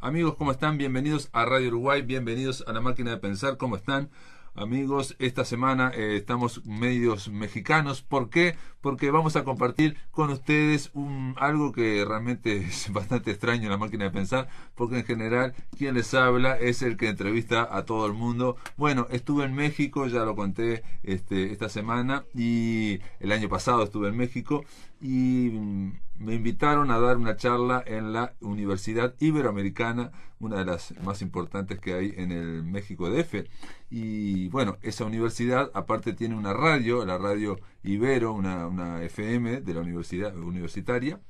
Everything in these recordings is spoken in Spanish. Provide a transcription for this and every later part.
Amigos, ¿cómo están? Bienvenidos a Radio Uruguay, bienvenidos a la máquina de pensar, ¿cómo están? Amigos, esta semana eh, estamos medios mexicanos. ¿Por qué? Porque vamos a compartir con ustedes algo que realmente es bastante extraño en la máquina de pensar, porque en general quien les habla es el que entrevista a todo el mundo. Bueno, estuve en México, ya lo conté este, esta semana, y el año pasado estuve en México, y mm, me invitaron a dar una charla en la Universidad Iberoamericana, una de las más importantes que hay en el México DF. Y bueno, esa universidad aparte tiene una radio, la radio Ibero, una, FM de la universidad universitaria.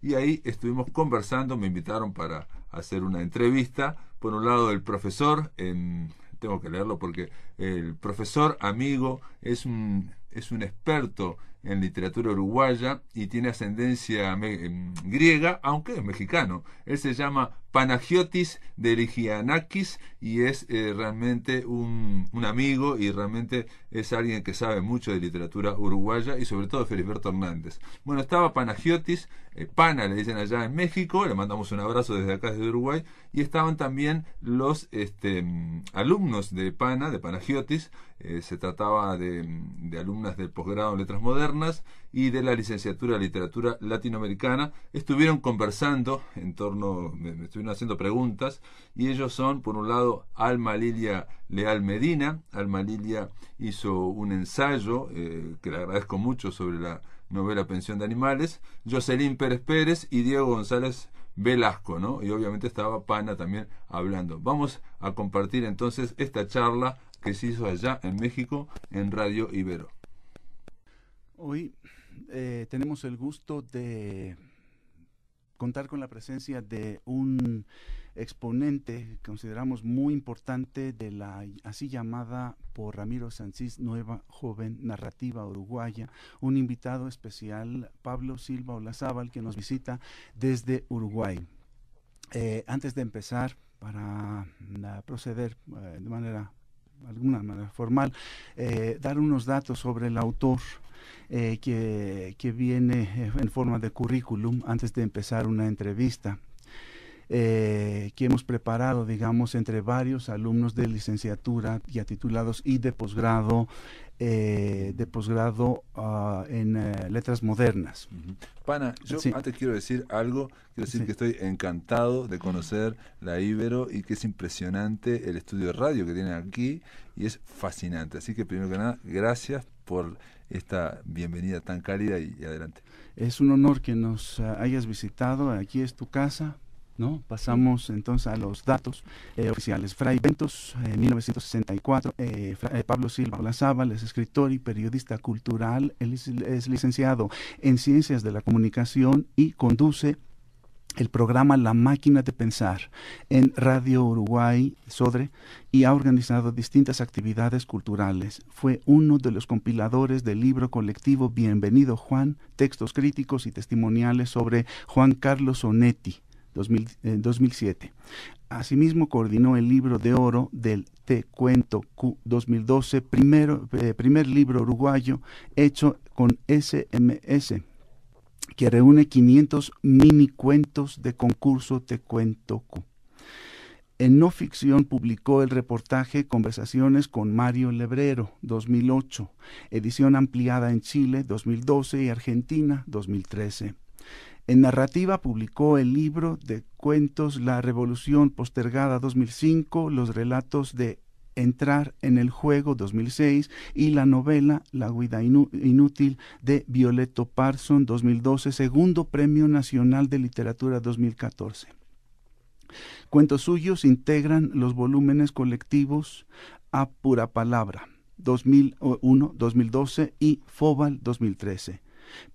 Y ahí estuvimos conversando, me invitaron para hacer una entrevista, por un lado el profesor, tengo que leerlo porque el profesor amigo es un, es un experto en literatura uruguaya y tiene ascendencia em, griega, aunque es mexicano. Él se llama Panagiotis de Ligianakis y es eh, realmente un, amigo y realmente es alguien que sabe mucho de literatura uruguaya y sobre todo Felipe Hernández. Bueno, estaba Panagiotis, eh, Pana le dicen allá en México, le mandamos un abrazo desde acá, desde Uruguay, y estaban también los este, mm, alumnos de Pana, de Panagiotis, eh, se trataba de, mm, de alumnas del posgrado en Letras Modernas, y de la licenciatura de literatura latinoamericana. Estuvieron conversando en torno, me, estuvieron haciendo preguntas y ellos son, por un lado, Alma Lilia Leal Medina. Alma Lilia hizo un ensayo eh, que le agradezco mucho sobre la novela Pensión de Animales. Jocelyn Pérez Pérez y Diego González Velasco, ¿no? Y obviamente estaba Pana también hablando. Vamos a compartir entonces esta charla que se hizo allá en México en Radio Ibero. Hoy eh, tenemos el gusto de contar con la presencia de un exponente que consideramos muy importante de la así llamada por Ramiro Sancís, Nueva Joven Narrativa Uruguaya, un invitado especial, Pablo Silva Olazábal, que nos visita desde Uruguay. Eh, antes de empezar, para mm, proceder eh, de manera alguna manera formal, eh, dar unos datos sobre el autor. Eh, que, viene eh, en forma de currículum antes de empezar una entrevista que hemos preparado, digamos, entre varios alumnos de licenciatura ya titulados y de posgrado eh, de posgrado ah, en eh, letras modernas. Pana, yo antes quiero decir algo, quiero decir que estoy encantado de conocer la Ibero y que es impresionante el estudio de radio que tienen aquí y es fascinante. Así que primero que nada, gracias por esta bienvenida tan cálida y adelante. Es un honor que nos ah, hayas visitado, aquí es tu casa, Pasamos entonces a los datos eh, oficiales. Fray Ventos, eh, en 1964, eh, Pablo Silva Lazábal, es escritor y periodista cultural, es licenciado en Ciencias de la Comunicación y conduce el programa La Máquina de Pensar en Radio Uruguay Sodre y ha organizado distintas actividades culturales. Fue uno de los compiladores del libro colectivo Bienvenido Juan, textos críticos y testimoniales sobre Juan Carlos Onetti 2007. Eh, Asimismo, coordinó el libro de oro del Te Cuento Q 2012, eh, primer libro uruguayo hecho con SMS, que reúne 500 mini cuentos de concurso Te Cuento Q. En no ficción publicó el reportaje Conversaciones con Mario Lebrero 2008, edición ampliada en Chile 2012 y Argentina 2013. En narrativa publicó el libro de cuentos La Revolución Postergada 2005, los relatos de Entrar en el Juego 2006 y la novela La Guida Inútil de Violeto Parson 2012, segundo Premio Nacional de Literatura 2014. Cuentos suyos integran los volúmenes colectivos A Pura Palabra 2001, 2012 y Fobal 2013.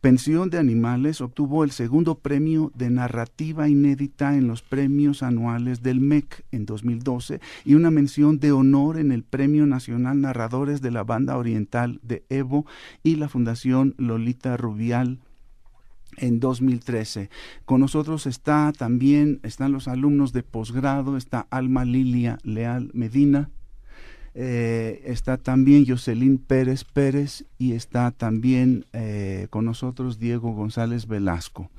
Pensión de Animales obtuvo el segundo premio de narrativa inédita en los premios anuales del MEC en 2012 y una mención de honor en el Premio Nacional Narradores de la Banda Oriental de Evo y la Fundación Lolita Rubial en 2013. Con nosotros está también están los alumnos de posgrado, está Alma Lilia Leal Medina, eh, está también Jocelyn Pérez Pérez y está también eh, con nosotros Diego González Velasco.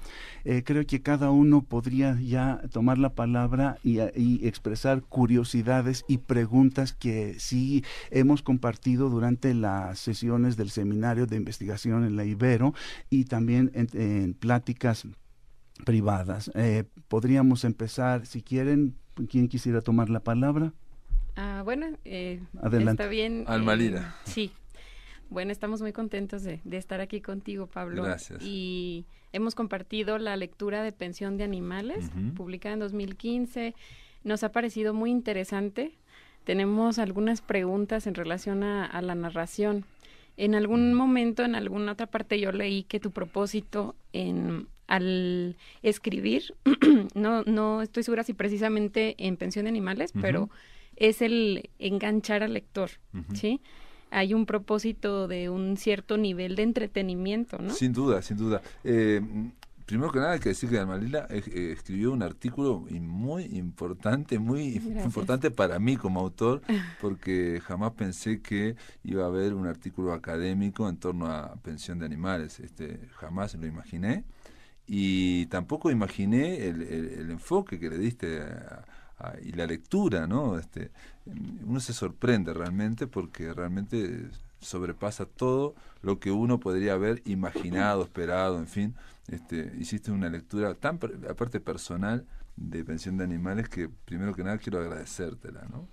Eh, creo que cada uno podría ya tomar la palabra y, expresar curiosidades y preguntas que sí hemos compartido durante las sesiones del seminario de investigación en la Ibero y también en, en pláticas privadas. podríamos empezar, si quieren, ¿quién quisiera tomar la palabra? Ah, bueno, eh, Adelante. está bien. Eh, Almalira. sí. Bueno, estamos muy contentos de, estar aquí contigo, Pablo. Gracias. Y hemos compartido la lectura de Pensión de Animales, publicada en 2015. Nos ha parecido muy interesante. Tenemos algunas preguntas en relación a, la narración. En algún momento, en alguna otra parte, yo leí que tu propósito en, al escribir, no, no estoy segura si precisamente en Pensión de Animales, pero es el enganchar al lector, ¿sí? Hay un propósito de un cierto nivel de entretenimiento, ¿no? Sin duda, sin duda. Eh, primero que nada hay que decir que Almalila eh, eh, escribió un artículo muy importante, muy importante para mí como autor, porque jamás pensé que iba a haber un artículo académico en torno a pensión de animales. Este, jamás lo imaginé. Y tampoco imaginé el, el enfoque que le diste a, y la lectura, ¿no? Este, uno se sorprende realmente porque realmente sobrepasa todo lo que uno podría haber imaginado, esperado, en fin. Este, hiciste una lectura tan, aparte personal, de Pensión de Animales que primero que nada quiero agradecértela, ¿no?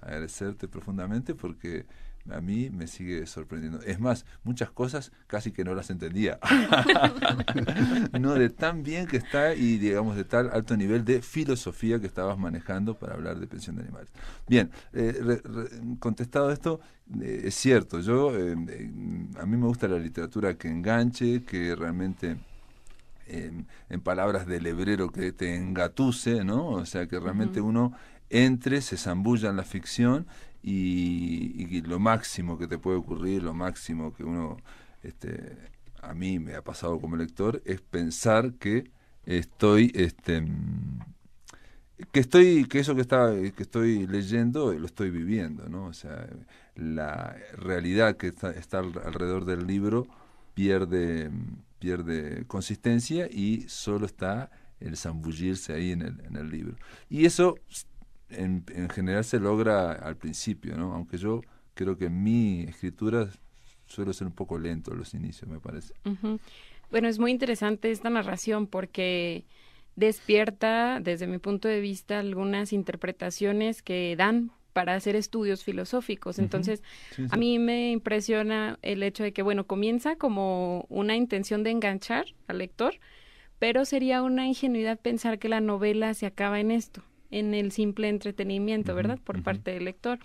Agradecerte profundamente porque a mí me sigue sorprendiendo. Es más, muchas cosas casi que no las entendía. no, de tan bien que está y digamos de tal alto nivel de filosofía que estabas manejando para hablar de pensión de animales. Bien, eh, contestado esto, eh, es cierto, yo eh, a mí me gusta la literatura que enganche, que realmente... Em, en, palabras del hebrero que te engatuce ¿no? O sea, que realmente uno entre, se zambulla en la ficción y, lo máximo que te puede ocurrir, lo máximo que uno, este, a mí me ha pasado como lector, es pensar que estoy, este, que estoy, que eso que está, que estoy leyendo lo estoy viviendo, ¿no? O sea, la realidad que está, alrededor del libro pierde, pierde consistencia y solo está el zambullirse ahí en el, en el libro. Y eso en, general se logra al principio, ¿no? Aunque yo creo que mi escritura suele ser un poco lento los inicios, me parece. Bueno, es muy interesante esta narración porque despierta, desde mi punto de vista, algunas interpretaciones que dan para hacer estudios filosóficos. Entonces, a mí me impresiona el hecho de que, bueno, comienza como una intención de enganchar al lector, pero sería una ingenuidad pensar que la novela se acaba en esto en el simple entretenimiento, ¿verdad? Por parte del lector.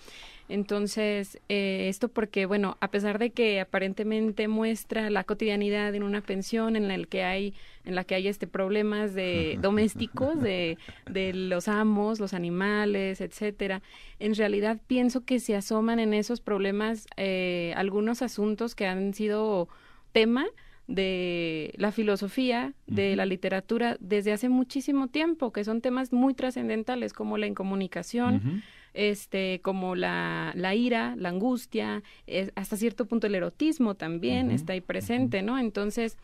Entonces, eh, esto porque, bueno, a pesar de que aparentemente muestra la cotidianidad en una pensión en la que hay, en la que hay este problemas de domésticos, de, los amos, los animales, etcétera, en realidad pienso que se asoman en esos problemas eh, algunos asuntos que han sido tema de la filosofía, de la literatura, desde hace muchísimo tiempo, que son temas muy trascendentales como la incomunicación, este, como la, ira, la angustia, hasta cierto punto el erotismo también está ahí presente, ¿no? Entonces,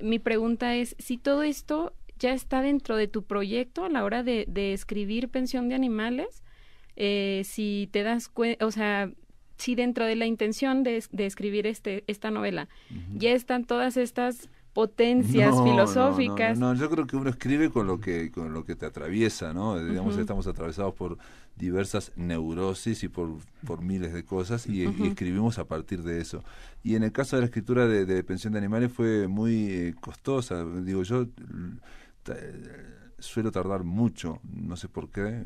mi pregunta es si todo esto ya está dentro de tu proyecto a la hora de, escribir Pensión de Animales, eh, si te das cuenta, o sea, Sí, dentro de la intención de, escribir este, esta novela ya están todas estas potencias filosóficas. No, no, yo creo que uno escribe con lo que, con lo que te atraviesa, ¿no? Digamos, estamos atravesados por diversas neurosis y por, por miles de cosas y, escribimos a partir de eso. Y en el caso de la escritura de, de Pensión de Animales fue muy eh, costosa, digo yo suelo tardar mucho, no sé por qué,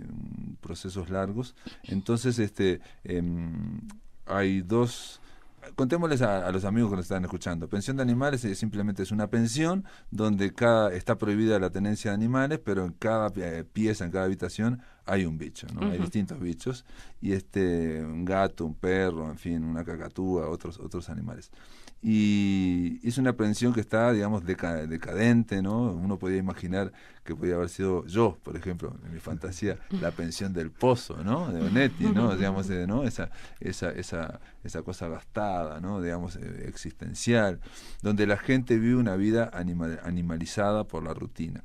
procesos largos. Entonces, este, em, hay dos... Contémosles a, los amigos que nos están escuchando. Pensión de animales simplemente es una pensión donde cada está prohibida la tenencia de animales, pero en cada eh, pieza, en cada habitación hay un bicho, ¿no? Hay distintos bichos y este un gato, un perro, en fin, una cacatúa, otros otros animales. Y es una pensión que está, digamos, decadente, ¿no? Uno podía imaginar que podía haber sido yo, por ejemplo, en mi fantasía, la pensión del pozo, ¿no? De Onetti, ¿no? Digamos, eh, ¿no? Esa, esa, esa, esa cosa gastada, ¿no? Digamos, eh, existencial, donde la gente vive una vida animalizada por la rutina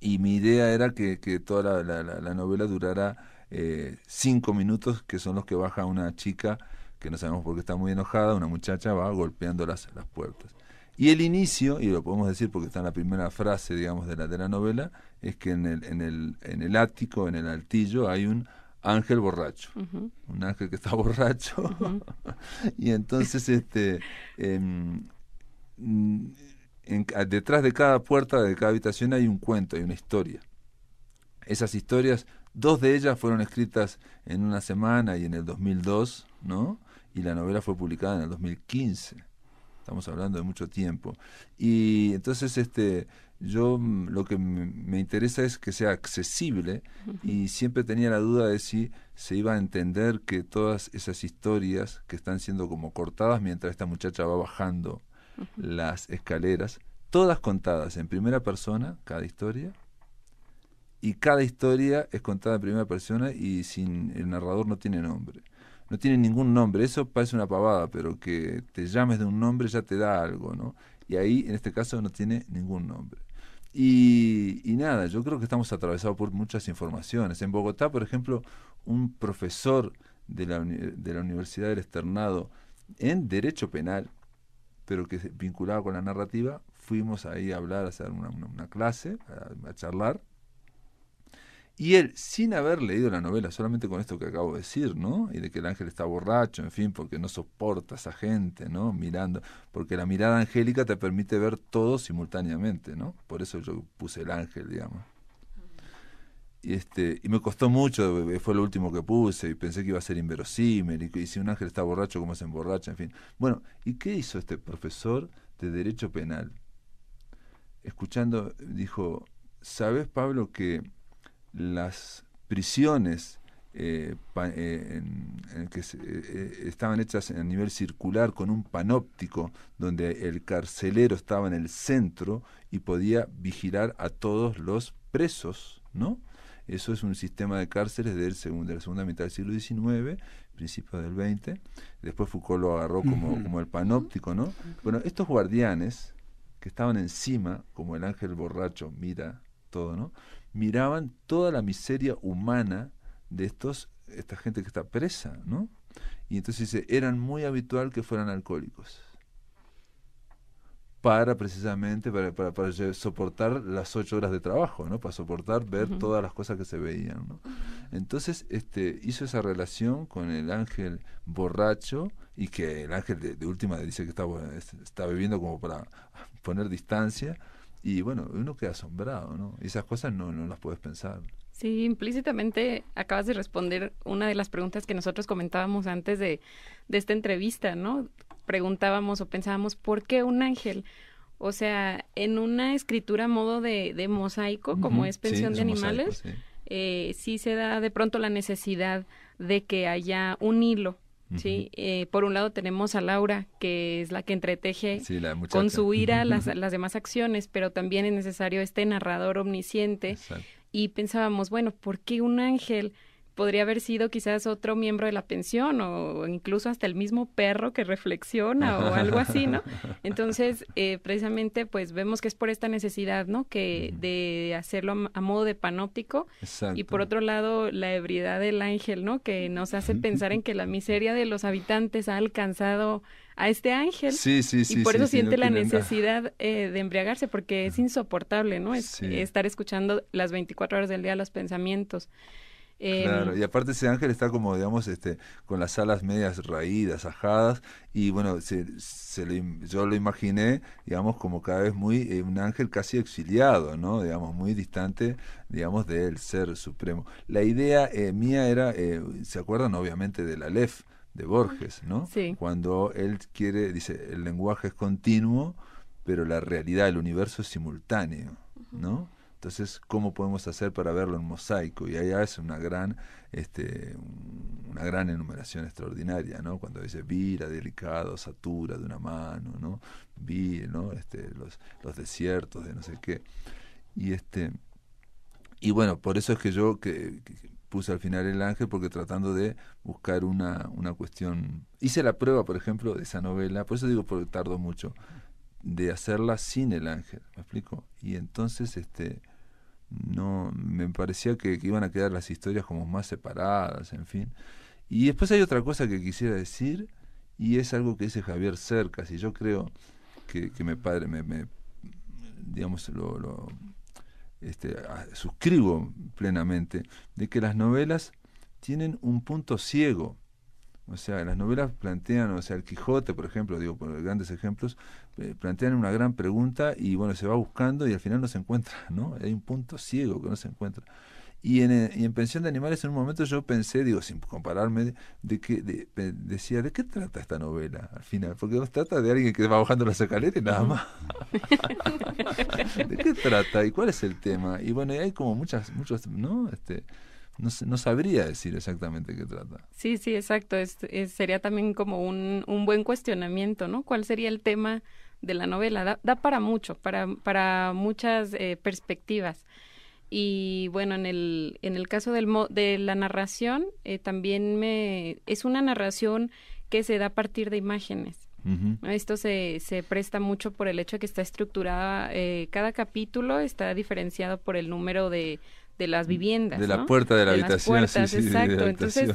y mi idea era que, toda la, la, novela durara eh, cinco minutos, que son los que baja una chica, que no sabemos por qué está muy enojada, una muchacha va golpeando las, las puertas. Y el inicio, y lo podemos decir porque está en la primera frase, digamos, de la, de la novela, es que en el, en, el, en el ático, en el altillo, hay un ángel borracho, un ángel que está borracho, y entonces este... Em, detrás de cada puerta, de cada habitación, hay un cuento, hay una historia. Esas historias, dos de ellas fueron escritas en una semana y en el 2002, ¿no? Y la novela fue publicada en el 2015. Estamos hablando de mucho tiempo. Y entonces, este, yo mm, lo que me interesa es que sea accesible y siempre tenía la duda de si se iba a entender que todas esas historias que están siendo como cortadas mientras esta muchacha va bajando las escaleras, todas contadas en primera persona, cada historia, y cada historia es contada en primera persona y sin el narrador no tiene nombre. No tiene ningún nombre, eso parece una pavada, pero que te llames de un nombre ya te da algo, ¿no? Y ahí, en este caso, no tiene ningún nombre. Y, nada, yo creo que estamos atravesados por muchas informaciones. En Bogotá, por ejemplo, un profesor de la, de la Universidad del Externado en Derecho Penal pero que vinculado con la narrativa, fuimos ahí a hablar, a hacer una, clase, a, charlar. Y él, sin haber leído la novela, solamente con esto que acabo de decir, ¿no? Y de que el ángel está borracho, en fin, porque no soporta a esa gente, ¿no? Mirando, porque la mirada angélica te permite ver todo simultáneamente, ¿no? Por eso yo puse el ángel, digamos. Y, este, y me costó mucho, eh, fue lo último que puse, y pensé que iba a ser inverosímil, y si un ángel está borracho, ¿cómo se emborracha? En fin. Bueno, ¿y qué hizo este profesor de Derecho Penal? Escuchando, dijo, ¿sabes, Pablo, que las prisiones eh, eh, estaban hechas a nivel circular con un panóptico donde el carcelero estaba en el centro y podía vigilar a todos los presos, ¿no? Eso es un sistema de cárceles del segundo, de la segunda mitad del siglo XIX, principios del XX. Después Foucault lo agarró como, el panóptico, ¿no? Bueno, estos guardianes que estaban encima, como el ángel borracho mira todo, ¿no? Miraban toda la miseria humana de estos, esta gente que está presa, ¿no? Y entonces eran muy habitual que fueran alcohólicos para precisamente para, soportar las ocho horas de trabajo, ¿no? Para soportar ver todas las cosas que se veían, ¿no? Entonces, este, hizo esa relación con el ángel borracho y que el ángel de, última dice que está, está bebiendo como para poner distancia y bueno, uno queda asombrado, ¿no? esas cosas no, las puedes pensar. Sí, implícitamente acabas de responder una de las preguntas que nosotros comentábamos antes de, de esta entrevista, ¿no? preguntábamos o pensábamos, ¿por qué un ángel? O sea, en una escritura a modo de, mosaico, como es pensión de animales, eh, sí. se da de pronto la necesidad de que haya un hilo. Sí, eh, por un lado tenemos a Laura, que es la que entreteje con su ira las, demás acciones, pero también es necesario este narrador omnisciente. Y pensábamos, bueno, ¿por qué un ángel? podría haber sido quizás otro miembro de la pensión o incluso hasta el mismo perro que reflexiona o algo así, ¿no? Entonces, eh, precisamente, pues vemos que es por esta necesidad, ¿no? Que de hacerlo a, modo de panóptico. Y por otro lado, la ebriedad del ángel, ¿no? Que nos hace pensar en que la miseria de los habitantes ha alcanzado a este ángel. Sí, sí, sí. Y por eso siente la necesidad eh, de embriagarse, porque es insoportable, ¿no? Estar escuchando las 24 horas del día los pensamientos claro, em, y aparte ese ángel está como, digamos, este, con las alas medias raídas, ajadas, y bueno, se, yo lo imaginé, digamos, como cada vez muy, eh, un ángel casi exiliado, ¿no? Digamos, muy distante, digamos, del ser supremo. La idea eh, mía era, eh, ¿se acuerdan obviamente del Aleph? de Borges, ¿no? Sí. Cuando él quiere, dice, el lenguaje es continuo, pero la realidad, el universo es simultáneo, ¿no? Entonces, ¿cómo podemos hacer para verlo en mosaico? Y allá es una gran, este, una gran enumeración extraordinaria, ¿no? Cuando dice vira, delicado, satura de una mano, ¿no? Vi, ¿no? Este, los, los desiertos de no sé qué. Y este y bueno, por eso es que yo que, puse al final el ángel, porque tratando de buscar una, una cuestión. Hice la prueba, por ejemplo, de esa novela, por eso digo porque tardó mucho, de hacerla sin el ángel, ¿me explico? Y entonces este no me parecía que, iban a quedar las historias como más separadas, en fin. Y después hay otra cosa que quisiera decir, y es algo que dice Javier Cercas, y yo creo que, que me, padre, me, digamos, lo, este, suscribo plenamente, de que las novelas tienen un punto ciego. O sea, las novelas plantean, o sea, el Quijote, por ejemplo, digo, por grandes ejemplos, eh, plantean una gran pregunta y bueno, se va buscando y al final no se encuentra, ¿no? Hay un punto ciego que no se encuentra. Eh, y en, Pensión de Animales en un momento yo pensé, digo, sin compararme, de, decía, ¿de qué trata esta novela al final? Porque no trata de alguien que va bajando la escaleras y nada más. ¿De qué trata? ¿Y cuál es el tema? Y bueno, hay como muchas, muchos, ¿no? Este, no, no, sabría decir exactamente qué trata. Sí, sí, exacto. sería también como un, un buen cuestionamiento, ¿no? ¿Cuál sería el tema de la novela. Da, para mucho, para, para muchas eh, perspectivas. Y bueno, en el, en el caso del, de la narración, eh, también me, es una narración que se da a partir de imágenes. Esto se, se, presta mucho por el hecho de que está estructurada, eh, cada capítulo está diferenciado por el número de, de las viviendas. De la puerta de la habitación. sí, sí, Entonces,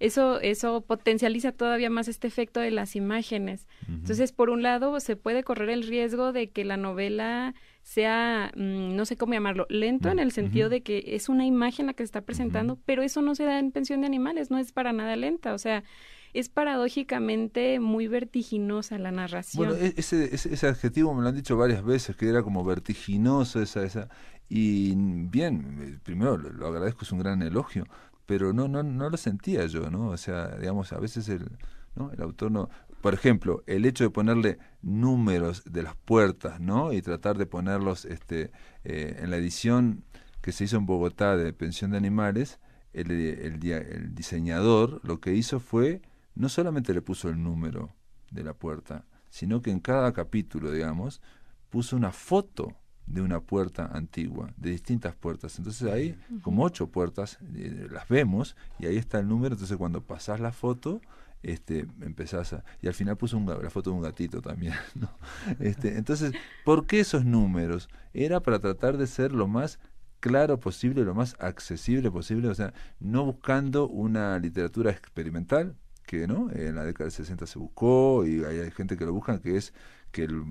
eso, eso potencializa todavía más este efecto de las imágenes. Entonces, por un lado, se puede correr el riesgo de que la novela sea, mm, no sé cómo llamarlo, lento en el sentido de que es una imagen la que se está presentando, pero eso no se da en pensión de animales, no es para nada lenta, o sea, es paradójicamente muy vertiginosa la narración. Bueno, e-, ese, ese, adjetivo me lo han dicho varias veces, que era como vertiginoso, esa, esa. Y bien, eh, primero lo agradezco, es un gran elogio, pero no, no, no lo sentía yo, ¿no? O sea, digamos, a veces el, ¿no? el autor no... Por ejemplo, el hecho de ponerle números de las puertas, ¿no? Y tratar de ponerlos este, eh, en la edición que se hizo en Bogotá de Pensión de Animales, el, el, el diseñador lo que hizo fue, no solamente le puso el número de la puerta, sino que en cada capítulo, digamos, puso una foto de una puerta antigua, de distintas puertas. Entonces ahí, como ocho puertas, eh, las vemos y ahí está el número. Entonces cuando pasás la foto, este, empezás a... Y al final puso una la foto de un gatito también. ¿no? Este, entonces, ¿por qué esos números? Era para tratar de ser lo más claro posible, lo más accesible posible, o sea, no buscando una literatura experimental, que no, en la década del 60 se buscó y hay gente que lo busca, que es que el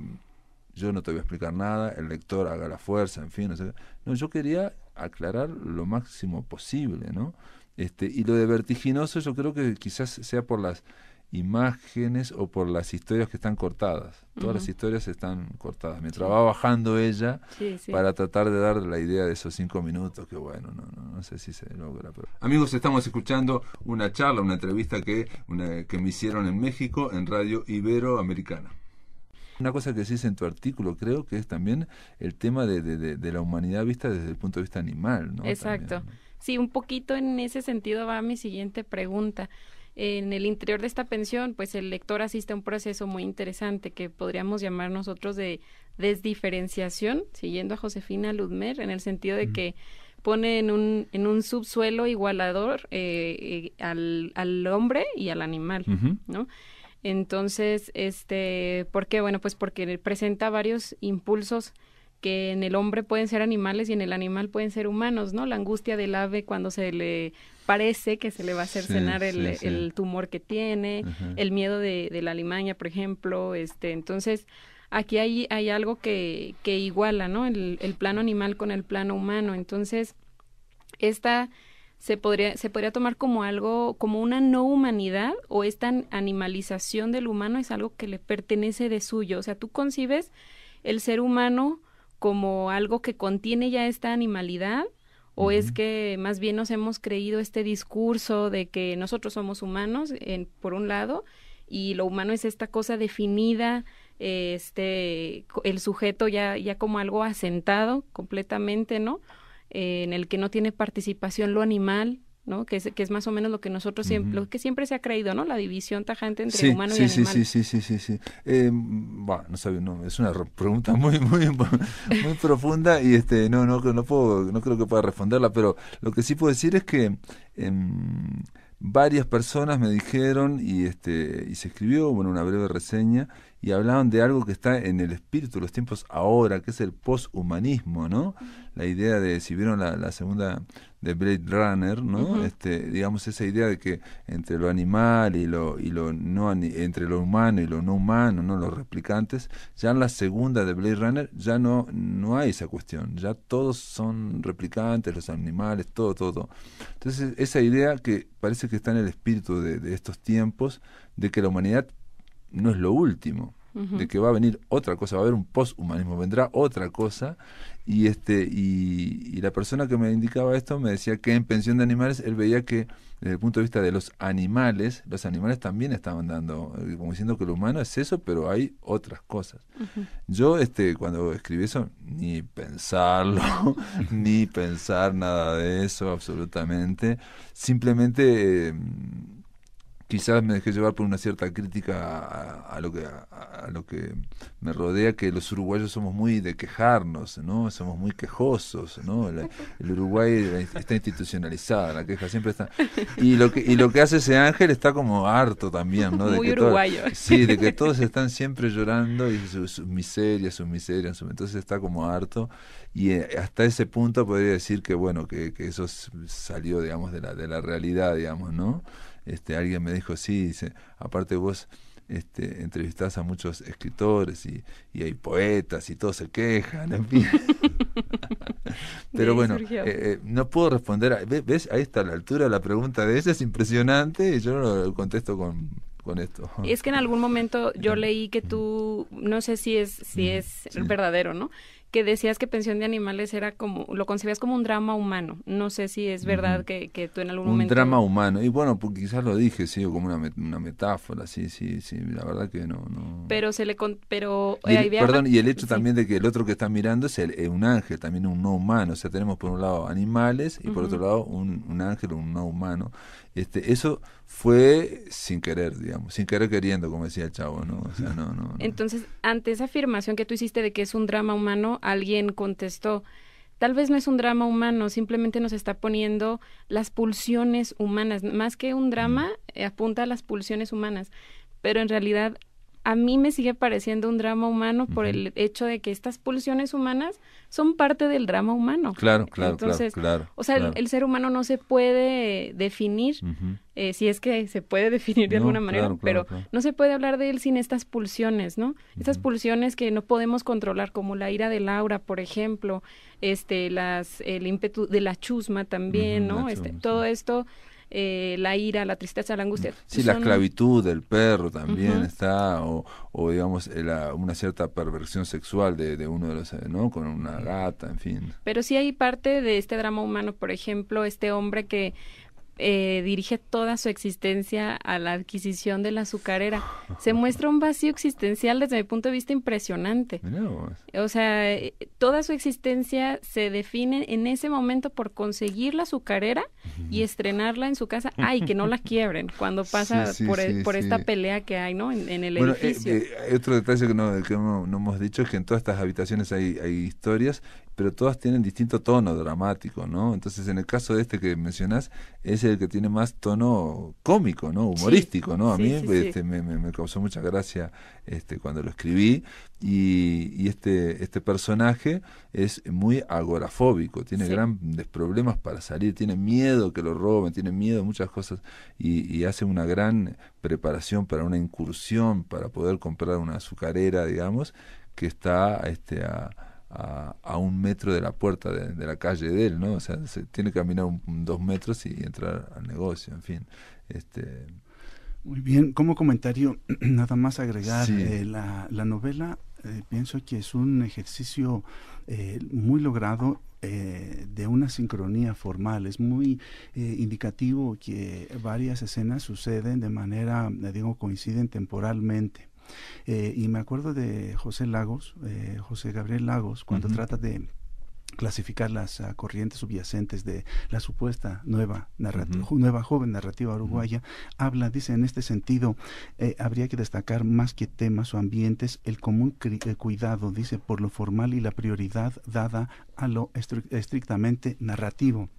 yo no te voy a explicar nada, el lector haga la fuerza, en fin, no sé. No, yo quería aclarar lo máximo posible, ¿no? Este, y lo de vertiginoso yo creo que quizás sea por las imágenes o por las historias que están cortadas. Todas las historias están cortadas. Mientras va bajando ella para tratar de dar la idea de esos cinco minutos, que bueno, no, no, no sé si se logra. Pero... Amigos, estamos escuchando una charla, una entrevista que, que me hicieron en México en Radio Iberoamericana. Una cosa que decís en tu artículo, creo que es también el tema de, la humanidad vista desde el punto de vista animal, ¿no? Exacto. Sí, un poquito en ese sentido va mi siguiente pregunta. En el interior de esta pensión, pues el lector asiste a un proceso muy interesante que podríamos llamar nosotros de desdiferenciación, siguiendo a Josefina Ludmer, en el sentido de que pone en un, en un subsuelo igualador eh, eh, al, hombre y al animal, ¿no? Entonces, este, ¿por qué? Bueno, pues porque presenta varios impulsos que en el hombre pueden ser animales y en el animal pueden ser humanos, ¿no? La angustia del ave cuando se le parece que se le va a hacer cenar el, el, tumor que tiene, el miedo de, la limaña, por ejemplo, este, entonces aquí hay, hay algo que, que iguala, ¿no? El, el plano animal con el plano humano, entonces esta se podría, se podría tomar como algo, como una no humanidad o esta animalización del humano es algo que le pertenece de suyo. O sea, tú concibes el ser humano como algo que contiene ya esta animalidad o es que más bien nos hemos creído este discurso de que nosotros somos humanos, por un lado, y lo humano es esta cosa definida, este, el sujeto ya, ya como algo asentado completamente, ¿no? en el que no tiene participación lo animal, ¿no? Que es, que es más o menos lo que nosotros siempre, lo que siempre se ha creído, ¿no? La división tajante entre humano y animal. Sí, sí, sí, sí, sí. Eh, bueno, no, no es una pregunta muy, muy, muy profunda y este, no, no, no puedo, no creo que pueda responderla, pero lo que sí puedo decir es que em, varias personas me dijeron y este y se escribió bueno una breve reseña y hablaban de algo que está en el espíritu de los tiempos ahora que es el poshumanismo no la idea de si vieron la, la segunda de Blade Runner, ¿no? este, digamos, esa idea de que entre lo animal y lo, y lo no entre lo humano y lo no humano, ¿no? Los replicantes, ya en la segunda de Blade Runner ya no, no hay esa cuestión, ya todos son replicantes, los animales, todo, todo, Entonces, esa idea que parece que está en el espíritu de estos tiempos, de que la humanidad no es lo último, de que va a venir otra cosa, va a haber un posthumanismo, vendrá otra cosa. Y, este, y, la persona que me indicaba esto me decía que en pensión de animales él veía que desde el punto de vista de los animales, los animales también estaban dando, eh, como diciendo que lo humano es eso, pero hay otras cosas. Yo este, cuando escribí eso, ni pensarlo, ni pensar nada de eso absolutamente, simplemente... Em, quizás me dejé llevar por una cierta crítica a, lo que a, lo que me rodea que los uruguayos somos muy de quejarnos no somos muy quejosos no el Uruguay está institucionalizada la queja siempre está y lo que y lo que hace ese ángel está como harto también no uruguayo sí de que todos están siempre llorando y sus su miserias sus miserias entonces está como harto y eh, hasta ese punto podría decir que bueno que, que eso salió digamos de la de la realidad digamos no este, alguien me dijo, sí, dice, aparte vos este, entrevistás a muchos escritores y, hay poetas y todos se quejan, en fin. Pero bueno, eh, eh, no puedo responder, ¿ves? Ahí está a la altura la pregunta de ella, es impresionante y yo lo contesto con, con esto. Es que en algún momento yo leí que tú, no sé si es, si es verdadero, ¿no? que decías que Pensión de Animales era como, lo concebías como un drama humano. No sé si es verdad que, que, tú en algún momento... Un drama humano. Y bueno, porque quizás lo dije, sí, como una, una, metáfora, sí, sí, sí. La verdad que no... no... Pero se le... pero y el, eh, Perdón, y el hecho también de que el otro que está mirando es eh, un ángel, también un no humano. O sea, tenemos por un lado animales y por otro lado un, un ángel, un no humano. Este, eso fue sin querer, digamos, sin querer queriendo, como decía el chavo, ¿no? O sea, no, no, Entonces, ante esa afirmación que tú hiciste de que es un drama humano, alguien contestó, tal vez no es un drama humano, simplemente nos está poniendo las pulsiones humanas. Más que un drama, eh, apunta a las pulsiones humanas. Pero en realidad a mí me sigue pareciendo un drama humano por el hecho de que estas pulsiones humanas son parte del drama humano. Claro, claro, Entonces, claro, O sea, El, ser humano no se puede definir, eh, si es que se puede definir de alguna manera, pero no se puede hablar de él sin estas pulsiones, ¿no? Estas pulsiones que no podemos controlar, como la ira de Laura, por ejemplo, este, las, el ímpetu de la chusma también, ¿no? este, todo esto eh, la ira, la tristeza, la angustia. Sí, la esclavitud del perro también está, o, digamos, eh, una cierta perversión sexual de, de, uno de los, eh, ¿no? Con una gata, en fin. Pero sí hay parte de este drama humano, por ejemplo, este hombre que eh, dirige toda su existencia a la adquisición de la azucarera. Se muestra un vacío existencial desde mi punto de vista impresionante. O sea, eh, toda su existencia se define en ese momento por conseguir la azucarera y estrenarla en su casa. ¡Ay, que no la quiebren! Cuando pasa por, esta pelea que hay, ¿no? En, el eh, edificio. otro detalle que, no, hemos dicho es que en todas estas habitaciones hay, hay historias pero todas tienen distinto tono dramático, ¿no? Entonces, en el caso de este que mencionás, es el que tiene más tono cómico, ¿no? Humorístico, ¿no? A mí este, Me, causó mucha gracia este, cuando lo escribí y, este, este personaje es muy agorafóbico, tiene grandes problemas para salir, tiene miedo que lo roben, tiene miedo a muchas cosas y, hace una gran preparación para una incursión, para poder comprar una azucarera, digamos, que está este, a a, un metro de la puerta de, la calle de él, ¿no? O sea, se tiene que caminar dos metros y entrar al negocio, en fin. Este, muy bien, como comentario, nada más agregar, eh, la, la, novela eh, pienso que es un ejercicio eh, muy logrado de una sincronía formal. Es muy indicativo que varias escenas suceden de manera, digo, coinciden temporalmente. Eh, y me acuerdo de José Lagos, eh, José Gabriel Lagos, cuando trata de clasificar las ah, corrientes subyacentes de la supuesta nueva narrativa, nueva joven narrativa uruguaya, habla, dice, en este sentido, eh, habría que destacar más que temas o ambientes el común cuidado, dice, por lo formal y la prioridad dada a lo estrictamente narrativo.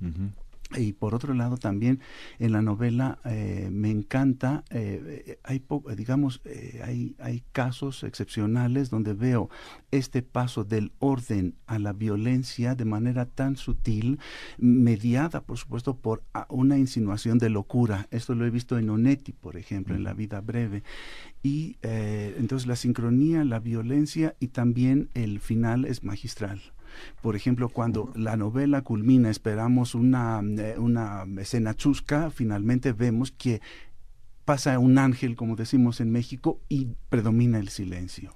Y por otro lado también en la novela eh, me encanta, eh, eh, hay digamos, hay, hay casos excepcionales donde veo este paso del orden a la violencia de manera tan sutil, mediada por supuesto por ah, una insinuación de locura. Esto lo he visto en Onetti, por ejemplo, en mm. La vida breve. Y entonces la sincronía, la violencia y también el final es magistral. Por ejemplo, cuando la novela culmina, esperamos una, eh, una escena chusca, finalmente vemos que pasa un ángel, como decimos en México, y predomina el silencio.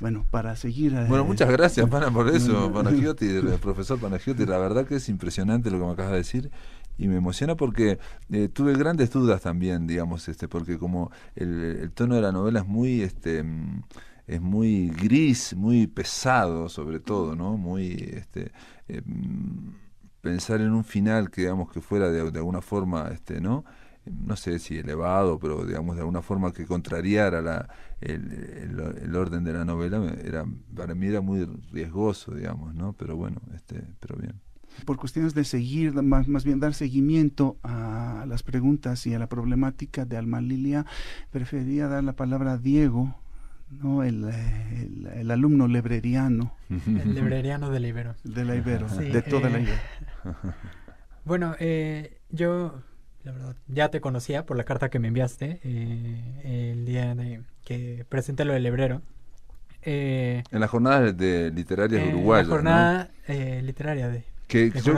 Bueno, para seguir. Eh, bueno, muchas gracias, Pana, por eso, mm. profesor Panagiotis. La verdad que es impresionante lo que me acabas de decir y me emociona porque eh, tuve grandes dudas también, digamos, este, porque como el, el, tono de la novela es muy. este mm, es muy gris, muy pesado sobre todo, ¿no? Muy este, eh, pensar en un final que digamos que fuera de, alguna forma, este, ¿no? No sé si elevado, pero digamos de alguna forma que contrariara la, el, el, orden de la novela, era, para mí era muy riesgoso, digamos, ¿no? Pero bueno, este, pero bien por cuestiones de seguir, más, bien dar seguimiento a las preguntas y a la problemática de Alma Lilia, prefería dar la palabra a Diego ¿no? Eh, el, el, alumno lebreriano. El lebreriano de la Ibero. De la Ibero, de toda la eh, Bueno, eh, yo, ya te conocía por la carta que me enviaste el día que presenté lo del Lebrero. en la jornada de, de Uruguay. En la jornada literaria de que, yo,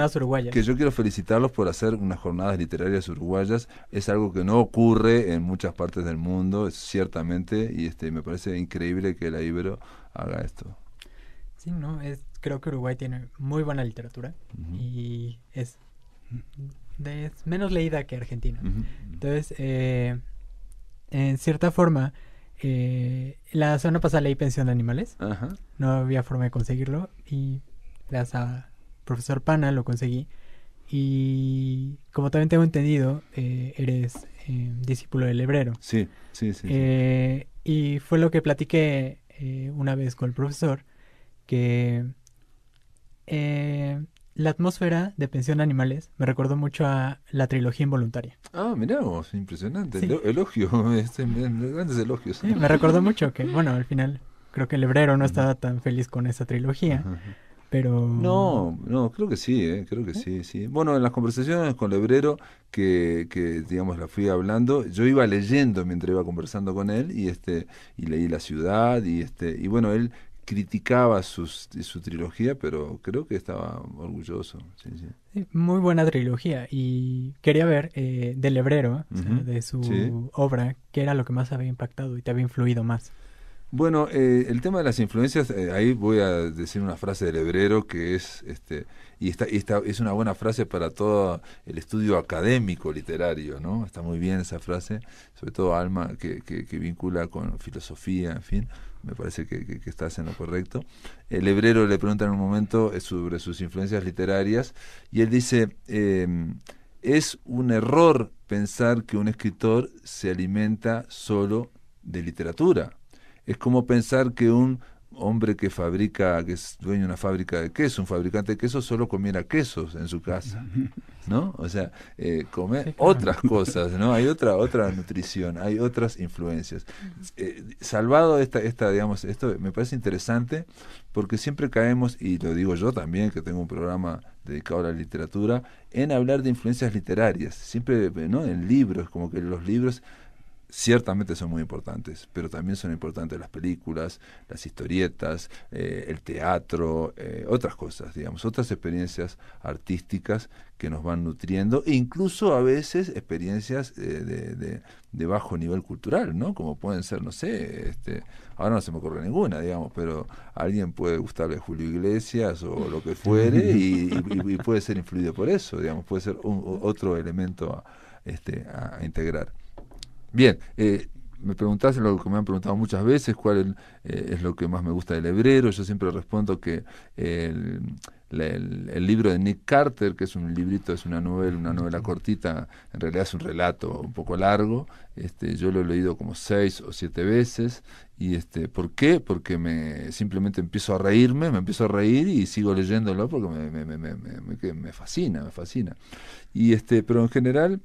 que yo quiero felicitarlos por hacer unas jornadas literarias uruguayas. Es algo que no ocurre en muchas partes del mundo, ciertamente, y este me parece increíble que la Ibero haga esto. Sí, no, es, creo que Uruguay tiene muy buena literatura y es, menos leída que Argentina. Entonces, eh, en cierta forma, eh, la semana pasada leí Pensión de Animales. No había forma de conseguirlo y las profesor Pana, lo conseguí. Y como también tengo entendido, eh, eres eh, discípulo del hebrero. Sí, sí, sí. Eh, y fue lo que platiqué una vez con el profesor, que la atmósfera de Pensión Animales me recordó mucho a la trilogía involuntaria. Ah, mira, impresionante. Elogio, este, grandes elogios. me recordó mucho que, bueno, al final creo que el hebrero no estaba tan feliz con esa trilogía. No, no, creo que sí, eh, creo que sí, sí. Bueno, en las conversaciones con Lebrero, que, que digamos la fui hablando, yo iba leyendo mientras iba conversando con él y este y leí La ciudad y este y bueno, él criticaba su trilogía, pero creo que estaba orgulloso. Eh, muy buena trilogía. Y quería ver eh, del Lebrero, de su obra, qué era lo que más había impactado y te había influido más. Bueno, eh, el tema de las influencias, eh, ahí voy a decir una frase del hebrero que es, este, y, está, es una buena frase para todo el estudio académico literario, ¿no? Está muy bien esa frase, sobre todo Alma, que, que, vincula con filosofía, en fin, me parece que, que, estás en lo correcto. El hebrero le pregunta en un momento eh, sobre sus influencias literarias y él dice, em, es un error pensar que un escritor se alimenta solo de literatura es como pensar que un hombre que fabrica, que es dueño de una fábrica de queso, un fabricante de queso, solo comiera quesos en su casa, ¿no? O sea, eh, comer otras cosas, ¿no? Hay otra otra nutrición, hay otras influencias. Eh, salvado esta, esta, digamos, esto me parece interesante porque siempre caemos, y lo digo yo también, que tengo un programa dedicado a la literatura, en hablar de influencias literarias, siempre, ¿no? En libros, como que los libros ciertamente son muy importantes, pero también son importantes las películas, las historietas, eh, el teatro, eh, otras cosas, digamos, otras experiencias artísticas que nos van nutriendo, e incluso a veces experiencias eh, de, bajo nivel cultural, ¿no? Como pueden ser, no sé, este, ahora no se me ocurre ninguna, digamos, pero alguien puede gustarle Julio Iglesias o lo que fuere y, puede ser influido por eso, digamos, puede ser otro elemento este, a integrar. Bien, eh, me preguntaste lo que me han preguntado muchas veces, cuál eh, es lo que más me gusta del hebrero. Yo siempre respondo que el, libro de Nick Carter, que es un librito, es una novela, una novela cortita, en realidad es un relato un poco largo. Este, yo lo he leído como seis o siete veces. Y este, ¿Por qué? Porque me simplemente empiezo a reírme, me empiezo a reír y sigo leyéndolo porque me, me fascina, me fascina. Y este, pero en general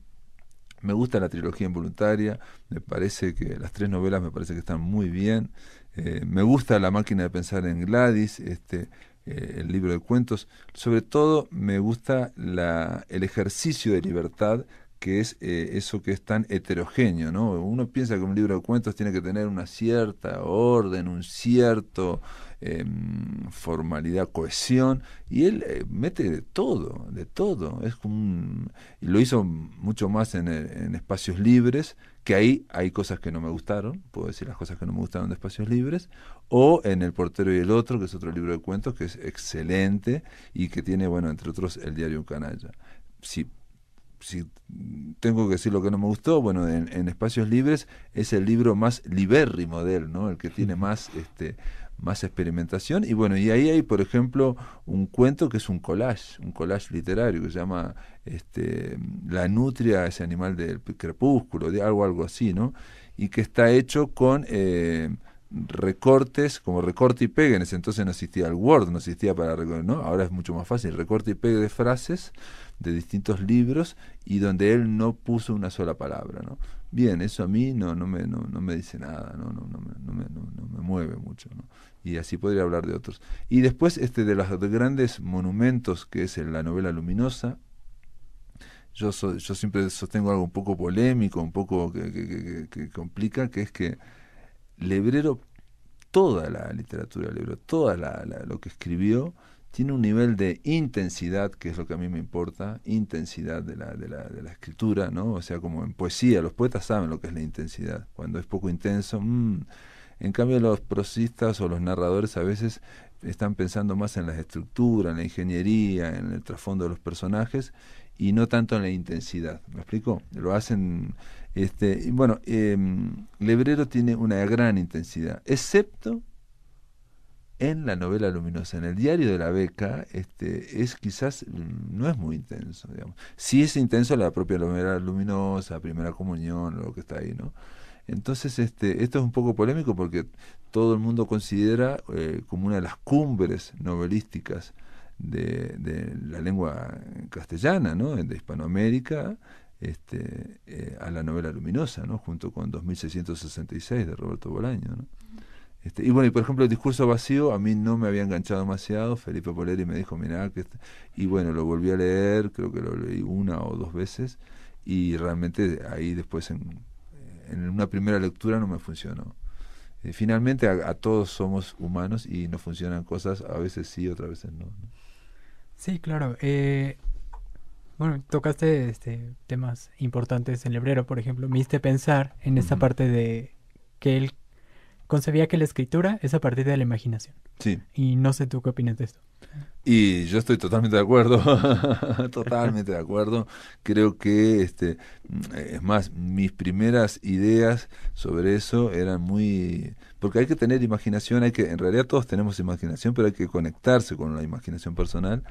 me gusta la trilogía involuntaria, me parece que las tres novelas me parece que están muy bien. Eh, me gusta La máquina de pensar en Gladys, este, eh, el libro de cuentos. Sobre todo me gusta la, el ejercicio de libertad que es eh, eso que es tan heterogéneo, ¿no? Uno piensa que un libro de cuentos tiene que tener una cierta orden, un cierto Em, formalidad, cohesión, y él eh, mete de todo, de todo. Es lo hizo mucho más eh, en, espacios libres, que ahí hay cosas que no me gustaron, puedo decir las cosas que no me gustaron de espacios libres, o en El portero y el otro, que es otro libro de cuentos que es excelente y que tiene, bueno, entre otros, El diario Un canalla. Si si tengo que decir lo que no me gustó, bueno, en, espacios libres es el libro más libérrimo de él, ¿no? El que tiene más, este, más experimentación. Y bueno, y ahí hay, por ejemplo, un cuento que es un collage, un collage literario que se llama este, La nutria, ese animal del crepúsculo, de algo, algo así, ¿no? Y que está hecho con eh, recortes, como recorte y pegue. En ese entonces no existía el Word, no existía para recortar, ¿no? Ahora es mucho más fácil, recorte y pegue de frases de distintos libros y donde él no puso una sola palabra, ¿no? Bien, eso a mí no, no, me, no, no me dice nada, no, no, no, me, no, no me mueve mucho. ¿no? y así podría hablar de otros. Y después este de los grandes monumentos que es la novela luminosa. Yo, yo siempre sostengo algo un poco polémico, un poco que, complica, que es que Lebrero, toda la literatura de Lebrero, todo lo que escribió, tiene un nivel de intensidad, que es lo que a mí me importa, intensidad de la, de la, de la escritura, ¿no? O sea, como en poesía, los poetas saben lo que es la intensidad. Cuando es poco intenso, mmm, en cambio, los prosistas o los narradores a veces están pensando más en la estructura, en la ingeniería, en el trasfondo de los personajes y no tanto en la intensidad. ¿Me explico? Lo hacen. Este, y bueno, eh, Lebrero tiene una gran intensidad, excepto en la novela luminosa. En el diario de la beca, este, es quizás no es muy intenso, digamos. Sí es intenso la propia novela luminosa, Primera Comunión, lo que está ahí, ¿no? Entonces, este, esto es un poco polémico porque todo el mundo considera eh, como una de las cumbres novelísticas de, la lengua castellana, ¿no? de Hispanoamérica, este, eh, a la novela luminosa, ¿no? junto con 2666 de Roberto Bolaño. ¿no? Este, y bueno, y por ejemplo, el discurso vacío a mí no me había enganchado demasiado. Felipe Poleri me dijo, mira que y bueno, lo volví a leer, creo que lo leí una o dos veces, y realmente ahí después en en una primera lectura no me funcionó. Eh, finalmente a, todos somos humanos y nos funcionan cosas, a veces sí, otras veces no. Sí, claro. Eh, bueno, tocaste este, temas importantes en hebrero, por ejemplo, me hiciste pensar en esta parte de que él concebía que la escritura es a partir de la imaginación. Sí. Y no sé tú qué opinas de esto. Y yo estoy totalmente de acuerdo, totalmente de acuerdo. Creo que, este, mm, es más, mis primeras ideas sobre eso eran muy... Porque hay que tener imaginación, hay que, en realidad todos tenemos imaginación, pero hay que conectarse con la imaginación personal.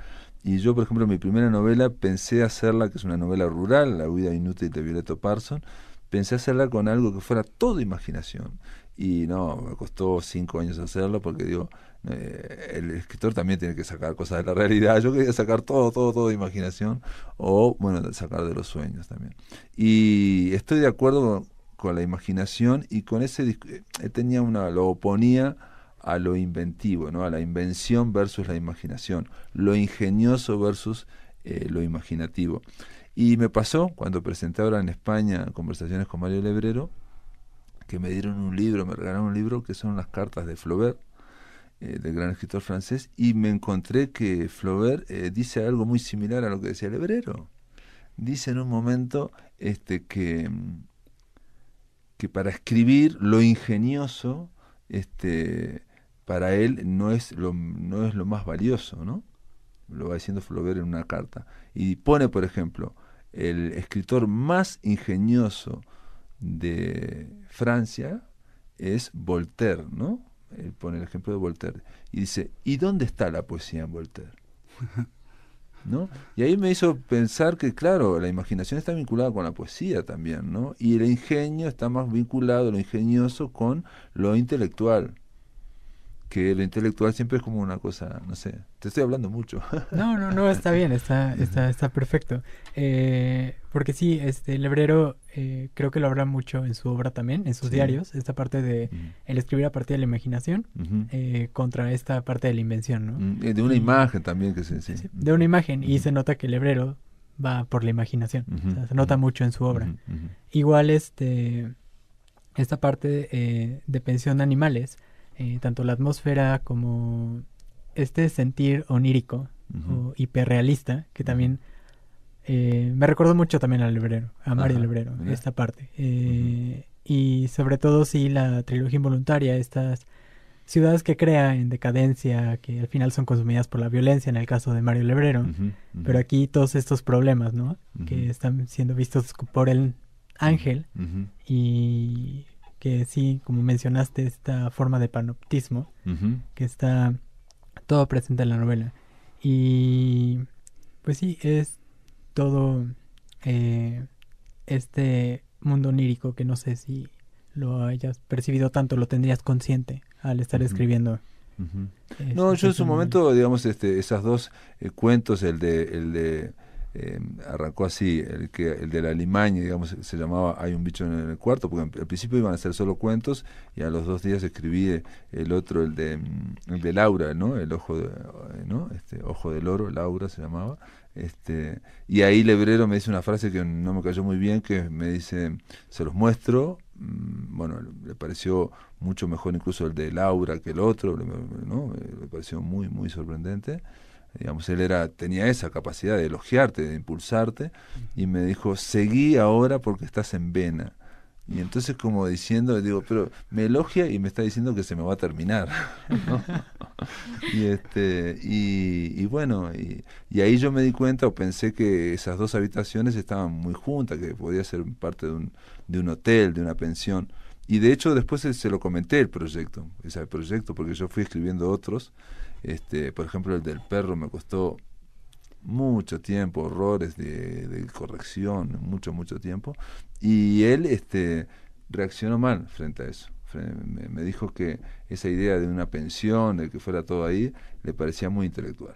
Y yo, por ejemplo, mi primera novela pensé hacerla, que es una novela rural, La vida inútil de Violeto Parson, pensé hacerla con algo que fuera todo imaginación. Y no, me costó cinco años hacerlo porque digo, eh, el escritor también tiene que sacar cosas de la realidad. Yo quería sacar todo, todo, todo de imaginación o, bueno, sacar de los sueños también. Y estoy de acuerdo con, la imaginación y con ese... Eh, tenía una... lo oponía a lo inventivo, ¿no? a la invención versus la imaginación, lo ingenioso versus eh, lo imaginativo. Y me pasó cuando presenté ahora en España conversaciones con Mario Lebrero, que me dieron un libro, me regalaron un libro que son las cartas de Flaubert, eh, del gran escritor francés, y me encontré que Flaubert eh, dice algo muy similar a lo que decía el hebrero. Dice en un momento este, que, mm, que para escribir lo ingenioso, este, para él no es, lo, no es lo más valioso, ¿no? Lo va diciendo Flaubert en una carta. Y pone, por ejemplo, el escritor más ingenioso de Francia es Voltaire, ¿no? Eh, pone el ejemplo de Voltaire, y dice, ¿y dónde está la poesía en Voltaire? ¿No? Y ahí me hizo pensar que, claro, la imaginación está vinculada con la poesía también, ¿no? Y el ingenio está más vinculado, lo ingenioso, con lo intelectual que lo intelectual siempre es como una cosa, no sé, te estoy hablando mucho. No, no, no, está bien, está, está, está perfecto. Eh, porque sí, este, hebrero... eh, creo que lo habla mucho en su obra también, en sus diarios, esta parte de mm. el escribir a partir de la imaginación eh, contra esta parte de la invención, ¿no? Mm, de una mm. imagen también, que sí, sí. De una imagen, y se nota que el hebrero... va por la imaginación, se nota mucho en su obra. Igual, este, esta parte eh, de pensión de animales, eh, tanto la atmósfera como este sentir onírico o hiperrealista, que también eh, me recuerdo mucho también al librero, a Mario Lebrero, esta parte. Eh, y sobre todo sí la trilogía involuntaria, estas ciudades que crea en decadencia, que al final son consumidas por la violencia en el caso de Mario Lebrero, pero aquí todos estos problemas, ¿no? Que están siendo vistos por el ángel y que sí, como mencionaste, esta forma de panoptismo que está todo presente en la novela. Y pues sí, es todo eh, este mundo onírico que no sé si lo hayas percibido tanto, lo tendrías consciente al estar escribiendo. no, yo en su momento, digamos, este, esas dos eh, cuentos, el de, el de Em, arrancó así, el, que, el de la limaña, digamos, se llamaba Hay un bicho en el cuarto, porque al principio iban a ser solo cuentos y a los dos días escribí eh, el otro, el de, mm, el de Laura, ¿no? El ojo, eh, ¿no? Este, ojo del oro, Laura se llamaba. Este, y ahí Lebrero me dice una frase que no me cayó muy bien, que me dice, se los muestro, mm, bueno, le pareció mucho mejor incluso el de Laura que el otro, ¿no? Eh, le pareció muy, muy sorprendente. Digamos, él era, tenía esa capacidad de elogiarte, de impulsarte, y me dijo, seguí ahora porque estás en vena. Y entonces como diciendo, digo, pero me elogia y me está diciendo que se me va a terminar. y, este, y, bueno, y, ahí yo me di cuenta o pensé que esas dos habitaciones estaban muy juntas, que podía ser parte de un, de un hotel, de una pensión. Y de hecho después se, se lo comenté el proyecto, ese proyecto, porque yo fui escribiendo otros este, por ejemplo, el del perro me costó mucho tiempo, horrores de, corrección, mucho, mucho tiempo. Y él este, reaccionó mal frente a eso. Me, dijo que esa idea de una pensión, de que fuera todo ahí, le parecía muy intelectual.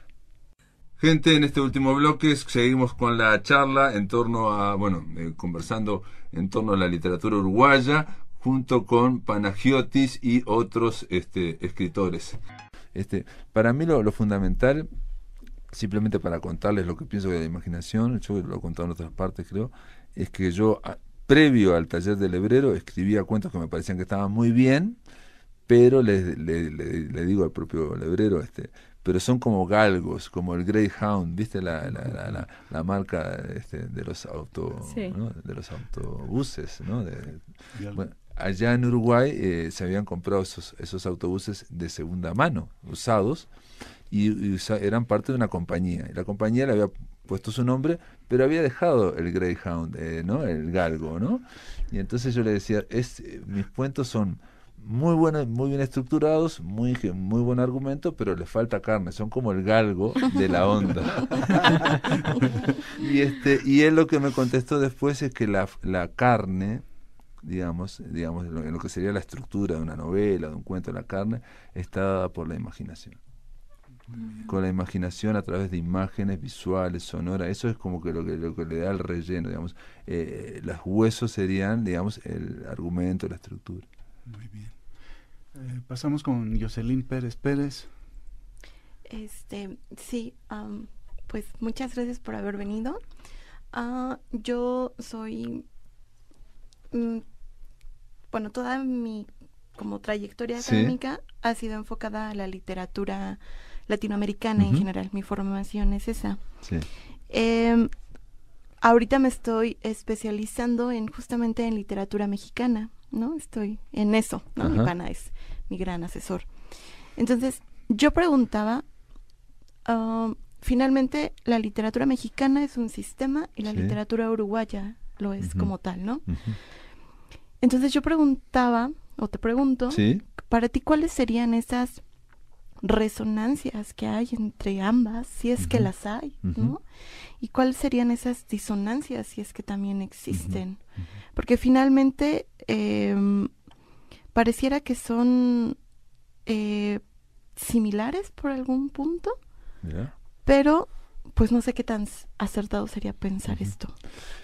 Gente, en este último bloque seguimos con la charla en torno a, bueno, eh, conversando en torno a la literatura uruguaya junto con Panagiotis y otros este, escritores. Este, para mí lo, fundamental, simplemente para contarles lo que pienso de la imaginación, yo lo he contado en otras partes creo, es que yo previo al taller del hebrero escribía cuentos que me parecían que estaban muy bien, pero le, le, digo al propio lebrero, este, pero son como galgos, como el Greyhound, ¿viste la, la, marca este, de los auto de los autobuses, ¿no? allá en Uruguay eh, se habían comprado esos, autobuses de segunda mano, usados, y, eran parte de una compañía. Y la compañía le había puesto su nombre, pero había dejado el Greyhound, eh, ¿no? El galgo, ¿no? Y entonces yo le decía, eh, mis cuentos son muy buenos, muy bien estructurados, muy, buen argumento, pero le falta carne, son como el galgo de la onda. y este, y él lo que me contestó después es que la carne digamos, digamos en, lo, que sería la estructura de una novela, de un cuento, de la carne, está por la imaginación. Con la imaginación a través de imágenes visuales, sonoras, eso es como que lo que, le da el relleno, digamos. Eh, los huesos serían, digamos, el argumento, la estructura. Muy bien. Eh, pasamos con Jocelyn Pérez Pérez. Este, sí, pues muchas gracias por haber venido. Ah, yo soy mm, bueno, toda mi como trayectoria académica ha sido enfocada a la literatura latinoamericana en general. Mi formación es esa. Em, ahorita me estoy especializando en justamente en literatura mexicana, ¿no? Estoy en eso, ¿no? Mi pana es mi gran asesor. Entonces, yo preguntaba, um, finalmente la literatura mexicana es un sistema y la literatura uruguaya lo es como tal, ¿no? Entonces yo preguntaba, o te pregunto, para ti cuáles serían esas resonancias que hay entre ambas, si es que las hay, ¿no? Y cuáles serían esas disonancias, si es que también existen. Porque finalmente em, pareciera que son eh, similares por algún punto, pero pues no sé qué tan acertado sería pensar esto.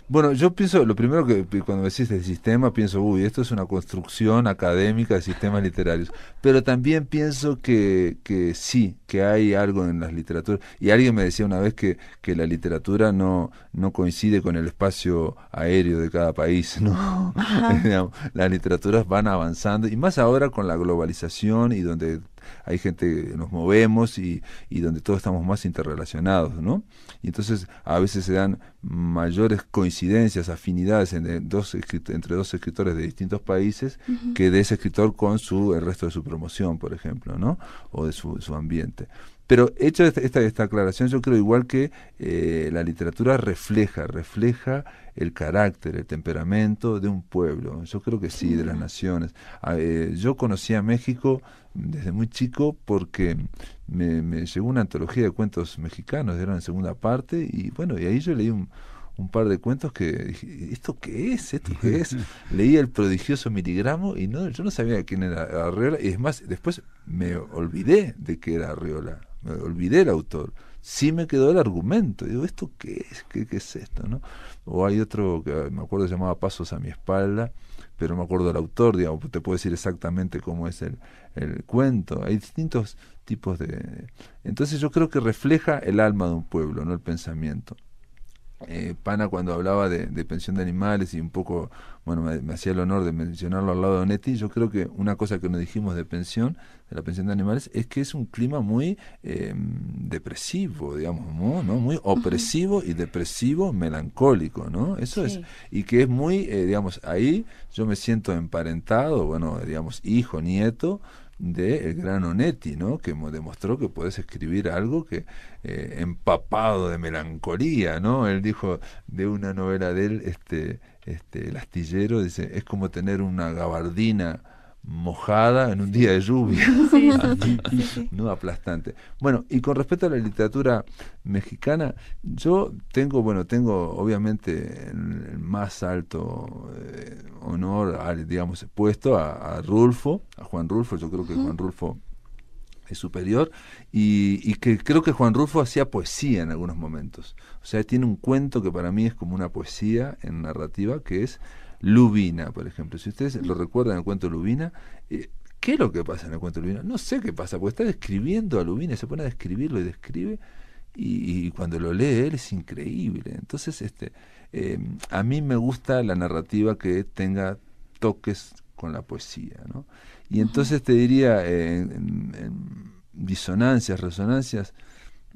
Bueno, yo pienso, lo primero que cuando decís del sistema, pienso, uy, esto es una construcción académica de sistemas literarios. Pero también pienso que, que sí, que hay algo en las literaturas. Y alguien me decía una vez que, que la literatura no, no coincide con el espacio aéreo de cada país, ¿no? Las literaturas van avanzando, y más ahora con la globalización y donde hay gente, que nos movemos y, y donde todos estamos más interrelacionados, ¿no? Y entonces a veces se dan mayores coincidencias, afinidades entre dos, escritores de distintos países que de ese escritor con su, el resto de su promoción, por ejemplo, ¿no? O de su, su ambiente. Pero hecha esta, esta, aclaración, yo creo igual que eh, la literatura refleja, refleja el carácter, el temperamento de un pueblo. Yo creo que sí, de las mm. naciones. Ah, eh, yo conocí a México desde muy chico porque me, llegó una antología de cuentos mexicanos, era en segunda parte, y bueno, y ahí yo leí un, par de cuentos que dije, ¿esto qué es? ¿Esto qué es? Leí el prodigioso miligramo y no, yo no sabía quién era Arriola, y es más, después me olvidé de que era Arriola me olvidé el autor. Sí me quedó el argumento. Digo, ¿esto qué es? ¿Qué, es esto? ¿no? O hay otro que ah, me acuerdo se llamaba Pasos a mi espalda, pero no me acuerdo el autor, digamos, te puedo decir exactamente cómo es el, el cuento. Hay distintos tipos de... Entonces yo creo que refleja el alma de un pueblo, no el pensamiento. Eh, Pana cuando hablaba de, pensión de animales y un poco, bueno, me, hacía el honor de mencionarlo al lado de Neti, yo creo que una cosa que nos dijimos de pensión, de la pensión de animales, es que es un clima muy eh, depresivo, digamos, ¿no? Muy opresivo y depresivo, melancólico, ¿no? Eso es, y que es muy, eh, digamos, ahí yo me siento emparentado, bueno, digamos, hijo, nieto, de el gran Onetti, ¿no? que demostró que puedes escribir algo que eh, empapado de melancolía, ¿no? Él dijo de una novela de él, este, este, El astillero, dice, es como tener una gabardina mojada en un día de lluvia, no aplastante. Bueno, y con respecto a la literatura mexicana, yo tengo, bueno, tengo obviamente el más alto eh, honor, digamos, puesto a, Rulfo, a Juan Rulfo, yo creo que Juan Rulfo es superior, y, que creo que Juan Rulfo hacía poesía en algunos momentos. O sea, tiene un cuento que para mí es como una poesía en narrativa, que es Lubina, por ejemplo. Si ustedes lo recuerdan el cuento Lubina, eh, ¿qué es lo que pasa en el cuento Lubina? No sé qué pasa, porque está describiendo a Lubina, se pone a describirlo y describe, y, cuando lo lee él es increíble. Entonces, este, em, a mí me gusta la narrativa que tenga toques con la poesía, ¿no? Y entonces te diría, eh, en, disonancias, resonancias,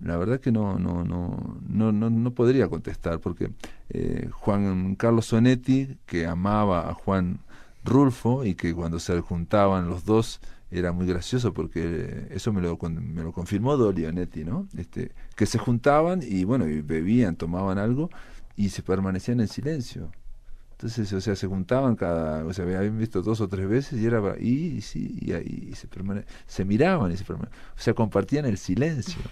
la verdad que no, no, no, no, no, podría contestar, porque eh, Juan Carlos Sonetti, que amaba a Juan Rulfo y que cuando se juntaban los dos era muy gracioso porque eh, eso me lo, me lo confirmó Dolionetti, ¿no? Este, que se juntaban y bueno, y bebían, tomaban algo y se permanecían en silencio. Entonces, o sea, se juntaban cada, o sea, habían visto dos o tres veces y era, y, sí, y, se, se miraban y se o sea, compartían el silencio.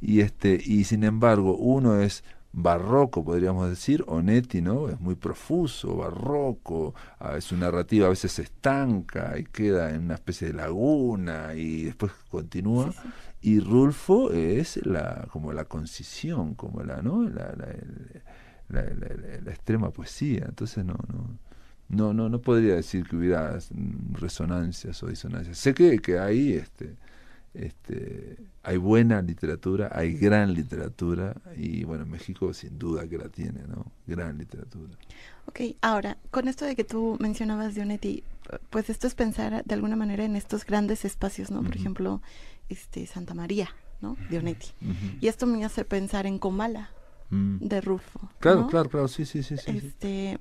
Y, este, y sin embargo, uno es barroco, podríamos decir, Onetti, ¿no? Es muy profuso, barroco, a, su narrativa a veces se estanca y queda en una especie de laguna y después continúa. Y Rulfo es la, como la concisión, como la, ¿no? La, la, extrema poesía. Entonces no, no, no, no, no podría decir que hubiera resonancias o disonancias. Sé que, que hay este, este, hay buena literatura, hay gran literatura y bueno, México sin duda que la tiene, ¿no? Gran literatura. Ok, ahora, con esto de que tú mencionabas Dionetti, pues esto es pensar de alguna manera en estos grandes espacios, ¿no? Por ejemplo, este Santa María, ¿no? De Y esto me hace pensar en Comala, de Rufo Claro, claro, claro, sí, sí, sí. este,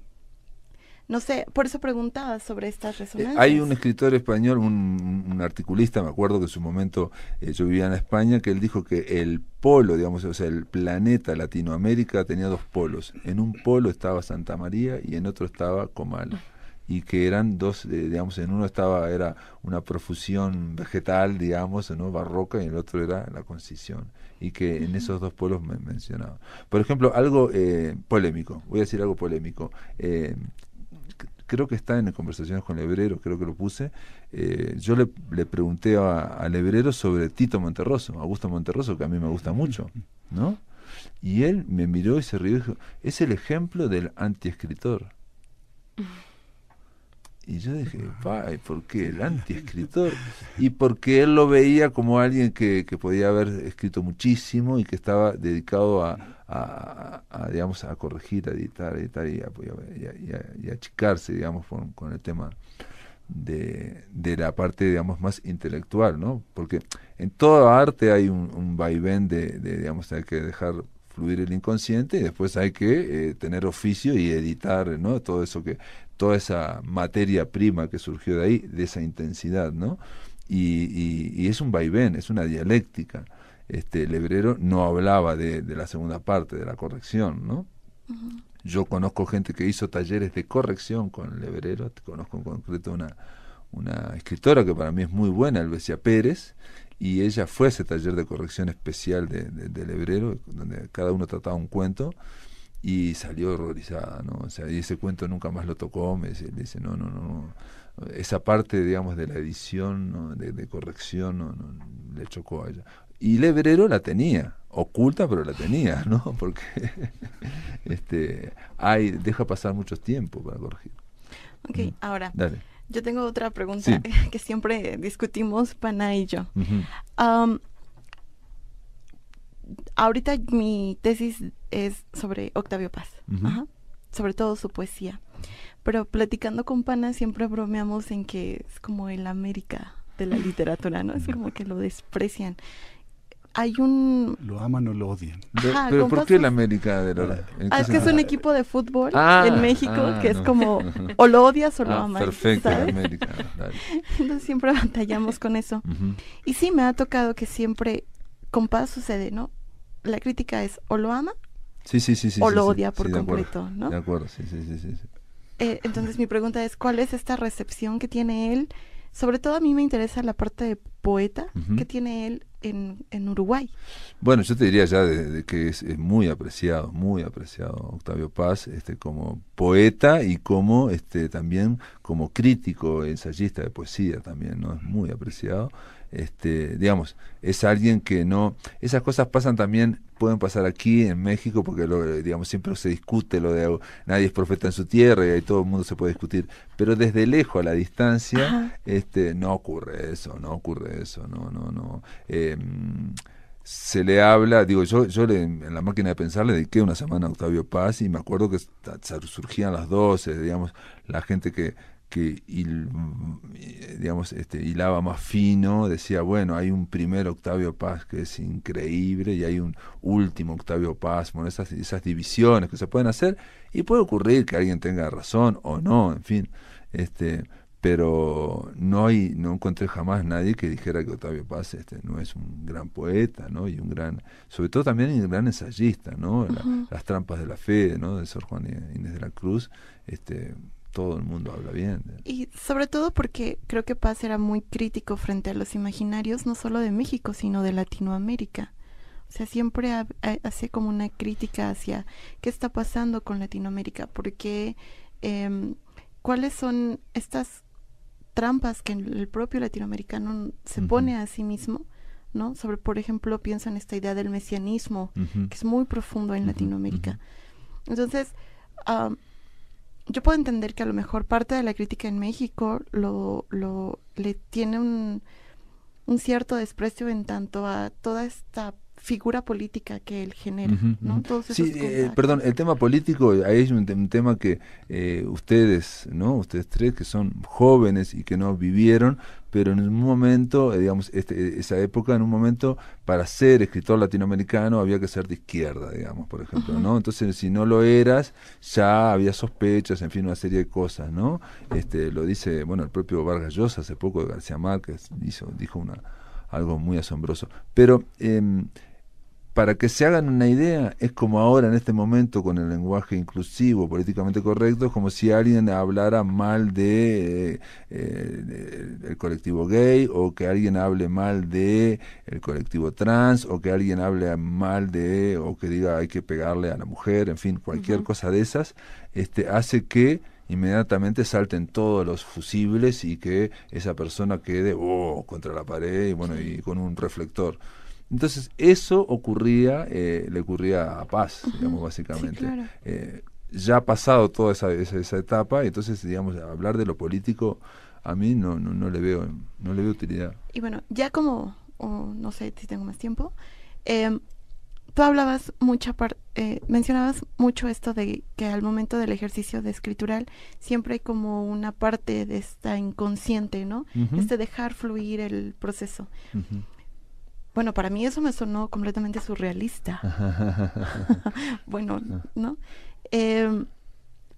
no sé, por eso preguntaba sobre estas eh, resonancias. hay un escritor español, un, articulista, me acuerdo que en su momento eh, yo vivía en España, que él dijo que el polo, digamos, o sea, el planeta Latinoamérica tenía dos polos. En un polo estaba Santa María y en otro estaba Comal y que eran dos, eh, digamos, en uno estaba, era una profusión vegetal, digamos, barroca, y en el otro era la concisión, y que en esos dos pueblos me mencionaba. Por ejemplo, algo eh, polémico, voy a decir algo polémico. Eh, creo que está en conversaciones con Lebrero, creo que lo puse. yo le, pregunté a, Lebrero sobre Tito Monterroso, Augusto Monterroso, que a mí me gusta mucho, ¿no? Y él me miró y se rió y dijo, es el ejemplo del antiescritor. Y yo dije, Ay, ¿por qué? El anti-escritor? Y porque él lo veía como alguien que, que, podía haber escrito muchísimo y que estaba dedicado a, digamos, a corregir, a editar, a editar y, a y, achicarse, digamos, con, el tema de, la parte, digamos, más intelectual, ¿no? Porque en toda arte hay un, vaivén de, de, digamos, hay que dejar el inconsciente y después hay que eh, tener oficio y editar todo eso que, toda esa materia prima que surgió de ahí, de esa intensidad, ¿no? Y, es un vaivén, es una dialéctica. Este, el no hablaba de, la segunda parte, de la corrección, ¿no? Yo conozco gente que hizo talleres de corrección con Lebrero, conozco en concreto una, escritora que para mí es muy buena, Elvesia Pérez, y ella fue a ese taller de corrección especial de, de, del hebrero, donde cada uno trataba un cuento, y salió horrorizada, ¿no? O sea, y ese cuento nunca más lo tocó, me dice, no, no, no, esa parte, digamos, de la edición, de, corrección, ¿no? le chocó a ella. Y el hebrero la tenía, oculta, pero la tenía, ¿no? Porque este, hay, deja pasar mucho tiempo para corregir. Ok, ahora. Dale. Yo tengo otra pregunta que siempre discutimos, Pana y yo. ahorita mi tesis es sobre Octavio Paz, sobre todo su poesía. Pero platicando con Pana siempre bromeamos en que es como el América de la literatura, ¿no? Es como que lo desprecian hay un... Lo aman o lo odian. ¿Pero por qué el América de Lola? Ah, ah, es que es un equipo de fútbol ah, en México que es como o lo odias o lo amas. Perfecto, América. Entonces siempre batallamos con eso. Y sí, me ha tocado que siempre con paz sucede, ¿no? La crítica es o lo ama sí, sí, sí, o lo odia por completo, ¿no? De acuerdo, sí, sí, sí. Eh, entonces mi pregunta es, ¿cuál es esta recepción que tiene él? Sobre todo a mí me interesa la parte de poeta que tiene él en, Uruguay. Bueno, yo te diría ya de, que es, es, muy apreciado, muy apreciado Octavio Paz este, como poeta y como este, también como crítico, ensayista de poesía también, ¿no? Es muy apreciado. Este, digamos, es alguien que no. Esas cosas pasan también, pueden pasar aquí en México, porque lo, digamos, siempre se discute lo de nadie es profeta en su tierra y ahí todo el mundo se puede discutir. Pero desde lejos, a la distancia, este, no ocurre eso, no ocurre eso, no, no, no. Em, se le habla, digo, yo, yo en la máquina de pensar le dediqué una semana a Octavio Paz y me acuerdo que surgían las 12, digamos, la gente que, que digamos, este, hilaba más fino, decía, bueno, hay un primer Octavio Paz que es increíble y hay un último Octavio Paz, esas, esas divisiones que se pueden hacer y puede ocurrir que alguien tenga razón o no, en fin, este, pero no hay, no encontré jamás nadie que dijera que Octavio Paz este, no es un gran poeta, ¿no? Y un gran, sobre todo también un gran ensayista, ¿no? Las trampas de la fe, ¿no? De Sor Juan Inés de la Cruz, este, todo el mundo habla bien. Y sobre todo porque creo que Paz era muy crítico frente a los imaginarios, no solo de México, sino de Latinoamérica. O sea, siempre hace como una crítica hacia qué está pasando con Latinoamérica, porque em, cuáles son estas trampas que el propio latinoamericano se pone a sí mismo, ¿no? Sobre, por ejemplo, piensa en esta idea del mesianismo, que es muy profundo en Latinoamérica. Entonces, yo puedo entender que a lo mejor parte de la crítica en México lo, lo le tiene un, un cierto desprecio en tanto a toda esta figura política que él genera. ¿no? sí, eh, perdón, el tema político, ahí es un, tema que eh, ustedes, ¿no? Ustedes tres que son jóvenes y que no vivieron, pero en un momento, eh, digamos, este, esa época, en un momento, para ser escritor latinoamericano había que ser de izquierda, digamos, por ejemplo, ¿no? Entonces, si no lo eras, ya había sospechas, en fin, una serie de cosas, ¿no? Este, lo dice, bueno, el propio Vargas Llosa hace poco, García Márquez hizo, dijo una algo muy asombroso. Pero em, para que se hagan una idea, es como ahora en este momento con el lenguaje inclusivo, políticamente correcto, es como si alguien hablara mal de eh, eh, el colectivo gay o que alguien hable mal de el colectivo trans o que alguien hable mal de o que diga hay que pegarle a la mujer, en fin, cualquier cosa de esas, este hace que inmediatamente salten todos los fusibles y que esa persona quede oh, contra la pared bueno, y con un reflector. Entonces, eso ocurría, eh, le ocurría a Paz, digamos, básicamente. Eh, ya ha pasado toda esa, esa, etapa, entonces, digamos, hablar de lo político a mí no, no, le, veo, no le veo utilidad. Y bueno, ya como, no sé si tengo más tiempo, em, tú hablabas mucha parte, eh, mencionabas mucho esto de que al momento del ejercicio de escritural siempre hay como una parte de esta inconsciente, ¿no? Este dejar fluir el proceso. Bueno, para mí eso me sonó completamente surrealista. bueno, ah. ¿no? Em,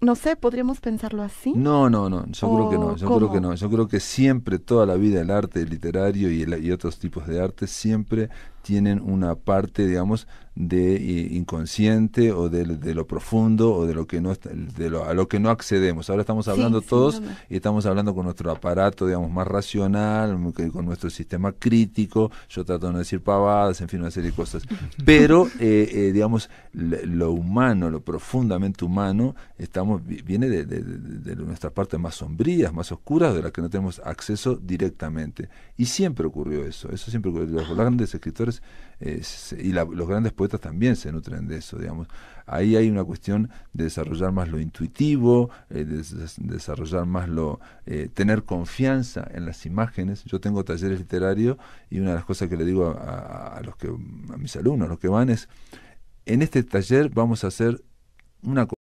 ¿no? sé, podríamos pensarlo así. No, no, no, yo creo que no, yo creo que no. Yo creo que siempre, toda la vida, el arte literario y, y, otros tipos de arte siempre tienen una parte, digamos, de eh, inconsciente o de, lo profundo o de lo que no de a lo que no accedemos. Ahora estamos hablando todos y estamos hablando con nuestro aparato, digamos, más racional, con nuestro sistema crítico. Yo trato de no decir pavadas, en fin, una serie de cosas. Pero, eh, eh, digamos, lo humano, lo profundamente humano, estamos viene de, de, de nuestras partes más sombrías, más oscuras, de las que no tenemos acceso directamente. Y siempre ocurrió eso. Eso siempre ocurrió. Los ah. grandes escritores eh, y los grandes poetas también se nutren de eso, digamos. Ahí hay una cuestión de desarrollar más lo intuitivo, eh, desarrollar más lo... Eh, tener confianza en las imágenes. Yo tengo talleres literarios y una de las cosas que le digo a, los a mis alumnos, a los que van, es, en este taller vamos a hacer una cosa